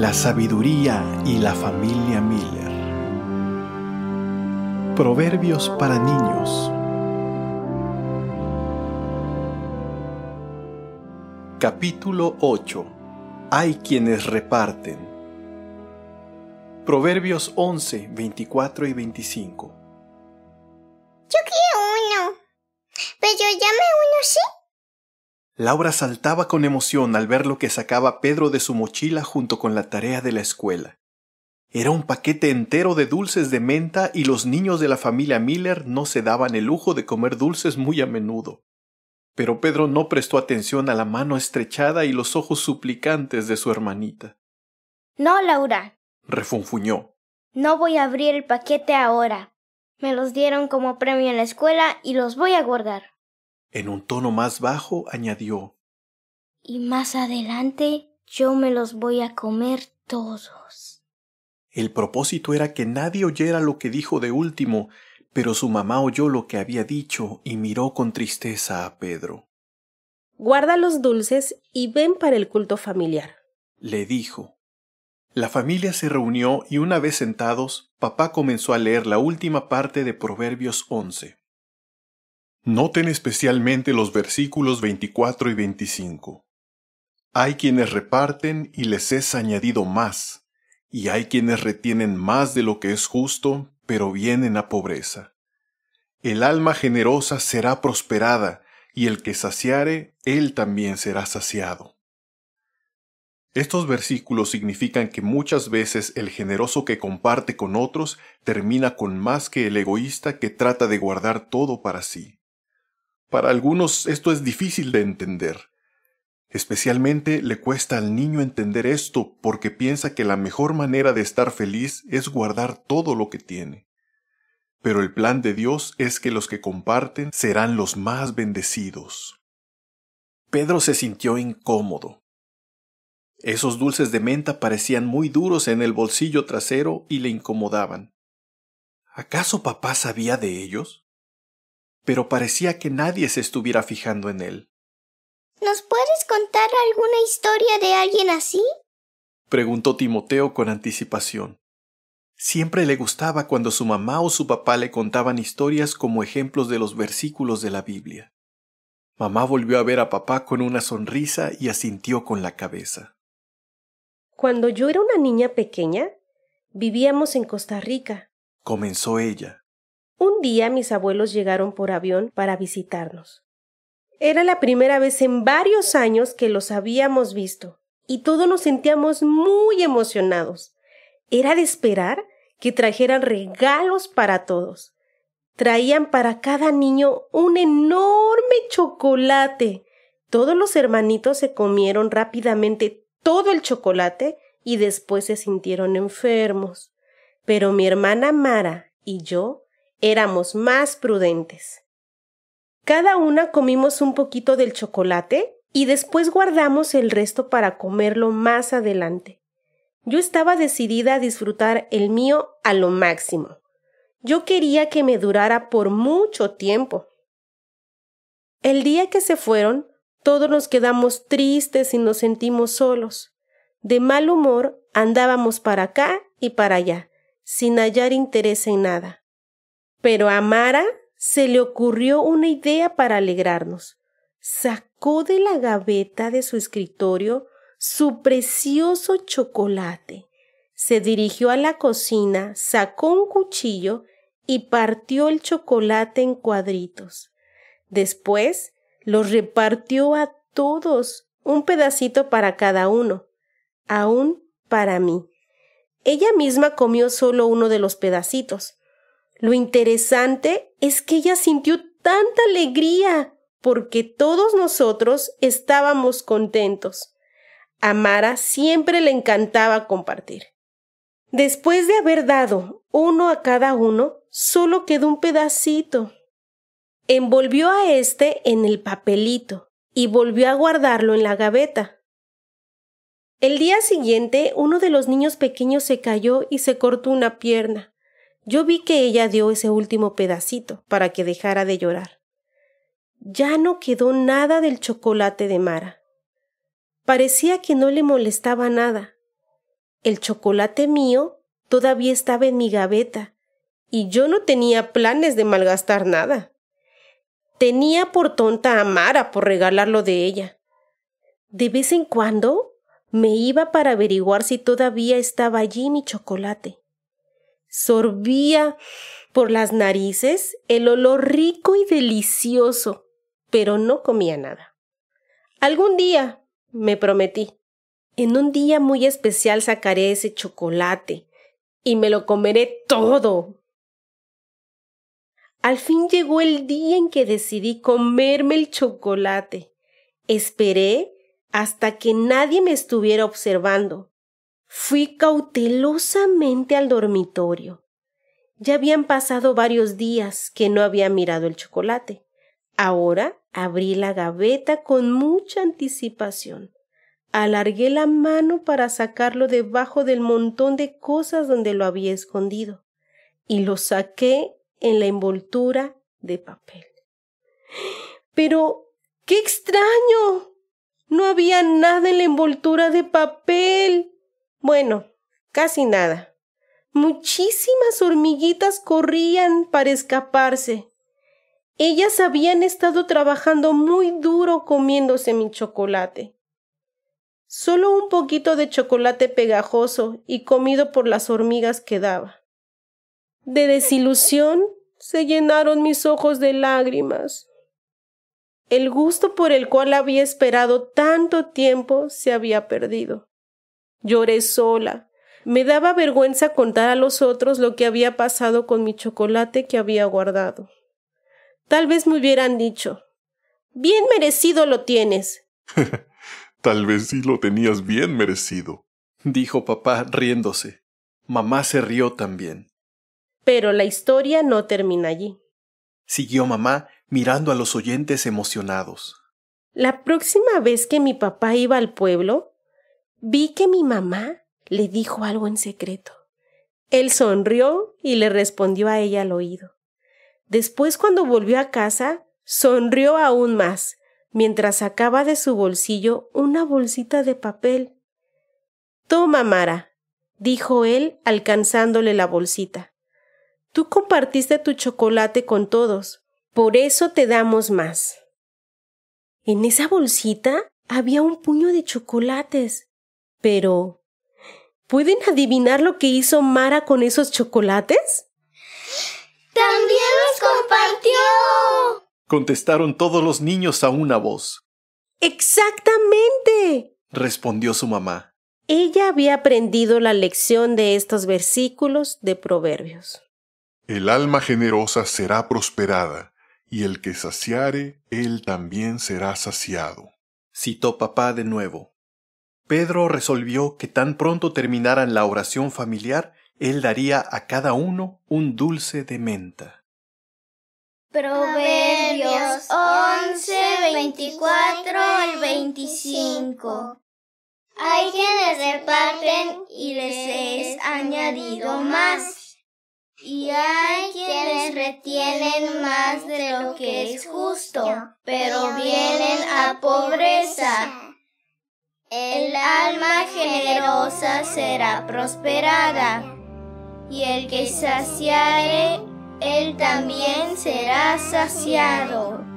La sabiduría y la familia Miller. Proverbios para niños. Capítulo 8. Hay quienes reparten. Proverbios 11, 24 y 25. Yo quiero uno. Pero yo me uno, ¿sí? Laura saltaba con emoción al ver lo que sacaba Pedro de su mochila junto con la tarea de la escuela. Era un paquete entero de dulces de menta y los niños de la familia Miller no se daban el lujo de comer dulces muy a menudo. Pero Pedro no prestó atención a la mano estrechada y los ojos suplicantes de su hermanita. No, Laura, refunfuñó. No voy a abrir el paquete ahora. Me los dieron como premio en la escuela y los voy a guardar. En un tono más bajo añadió Y más adelante yo me los voy a comer todos. El propósito era que nadie oyera lo que dijo de último, pero su mamá oyó lo que había dicho y miró con tristeza a Pedro. Guarda los dulces y ven para el culto familiar, le dijo. La familia se reunió y una vez sentados, papá comenzó a leer la última parte de Proverbios 11. Noten especialmente los versículos 24 y 25. Hay quienes reparten y les es añadido más, y hay quienes retienen más de lo que es justo, pero vienen a pobreza. El alma generosa será prosperada, y el que saciare, él también será saciado. Estos versículos significan que muchas veces el generoso que comparte con otros termina con más que el egoísta que trata de guardar todo para sí. Para algunos esto es difícil de entender. Especialmente le cuesta al niño entender esto porque piensa que la mejor manera de estar feliz es guardar todo lo que tiene. Pero el plan de Dios es que los que comparten serán los más bendecidos. Pedro se sintió incómodo. Esos dulces de menta parecían muy duros en el bolsillo trasero y le incomodaban. ¿Acaso papá sabía de ellos? pero parecía que nadie se estuviera fijando en él. ¿Nos puedes contar alguna historia de alguien así? preguntó Timoteo con anticipación. Siempre le gustaba cuando su mamá o su papá le contaban historias como ejemplos de los versículos de la Biblia. Mamá volvió a ver a papá con una sonrisa y asintió con la cabeza. Cuando yo era una niña pequeña, vivíamos en Costa Rica, comenzó ella. Un día mis abuelos llegaron por avión para visitarnos. Era la primera vez en varios años que los habíamos visto, y todos nos sentíamos muy emocionados. Era de esperar que trajeran regalos para todos. Traían para cada niño un enorme chocolate. Todos los hermanitos se comieron rápidamente todo el chocolate y después se sintieron enfermos. Pero mi hermana Mara y yo éramos más prudentes. Cada una comimos un poquito del chocolate y después guardamos el resto para comerlo más adelante. Yo estaba decidida a disfrutar el mío a lo máximo. Yo quería que me durara por mucho tiempo. El día que se fueron, todos nos quedamos tristes y nos sentimos solos. De mal humor andábamos para acá y para allá, sin hallar interés en nada. Pero a Mara se le ocurrió una idea para alegrarnos. Sacó de la gaveta de su escritorio su precioso chocolate. Se dirigió a la cocina, sacó un cuchillo y partió el chocolate en cuadritos. Después los repartió a todos, un pedacito para cada uno, aún para mí. Ella misma comió solo uno de los pedacitos. Lo interesante es que ella sintió tanta alegría porque todos nosotros estábamos contentos. A Mara siempre le encantaba compartir. Después de haber dado uno a cada uno, solo quedó un pedacito. Envolvió a este en el papelito y volvió a guardarlo en la gaveta. El día siguiente, uno de los niños pequeños se cayó y se cortó una pierna. Yo vi que ella dio ese último pedacito para que dejara de llorar. Ya no quedó nada del chocolate de Mara. Parecía que no le molestaba nada. El chocolate mío todavía estaba en mi gaveta, y yo no tenía planes de malgastar nada. Tenía por tonta a Mara por regalarlo de ella. De vez en cuando me iba para averiguar si todavía estaba allí mi chocolate sorbía por las narices el olor rico y delicioso, pero no comía nada. Algún día, me prometí, en un día muy especial sacaré ese chocolate y me lo comeré todo. Al fin llegó el día en que decidí comerme el chocolate. Esperé hasta que nadie me estuviera observando Fui cautelosamente al dormitorio. Ya habían pasado varios días que no había mirado el chocolate. Ahora abrí la gaveta con mucha anticipación. Alargué la mano para sacarlo debajo del montón de cosas donde lo había escondido, y lo saqué en la envoltura de papel. Pero, ¡qué extraño! No había nada en la envoltura de papel. Bueno, casi nada. Muchísimas hormiguitas corrían para escaparse. Ellas habían estado trabajando muy duro comiéndose mi chocolate. Solo un poquito de chocolate pegajoso y comido por las hormigas quedaba. De desilusión se llenaron mis ojos de lágrimas. El gusto por el cual había esperado tanto tiempo se había perdido. Lloré sola. Me daba vergüenza contar a los otros lo que había pasado con mi chocolate que había guardado. Tal vez me hubieran dicho Bien merecido lo tienes. Tal vez sí lo tenías bien merecido, dijo papá riéndose. Mamá se rió también. Pero la historia no termina allí. Siguió mamá mirando a los oyentes emocionados. La próxima vez que mi papá iba al pueblo, Vi que mi mamá le dijo algo en secreto. Él sonrió y le respondió a ella al oído. Después, cuando volvió a casa, sonrió aún más, mientras sacaba de su bolsillo una bolsita de papel. Toma, Mara, dijo él, alcanzándole la bolsita. Tú compartiste tu chocolate con todos, por eso te damos más. En esa bolsita había un puño de chocolates. Pero, ¿pueden adivinar lo que hizo Mara con esos chocolates? ¡También los compartió! Contestaron todos los niños a una voz. ¡Exactamente! respondió su mamá. Ella había aprendido la lección de estos versículos de Proverbios. El alma generosa será prosperada, y el que saciare, él también será saciado. Citó papá de nuevo. Pedro resolvió que tan pronto terminaran la oración familiar, él daría a cada uno un dulce de menta. Proverbios 11, 24 y 25. Hay quienes reparten y les es añadido más. Y hay quienes retienen más de lo que es justo, pero vienen a pobreza será prosperada, y el que saciare, él también será saciado.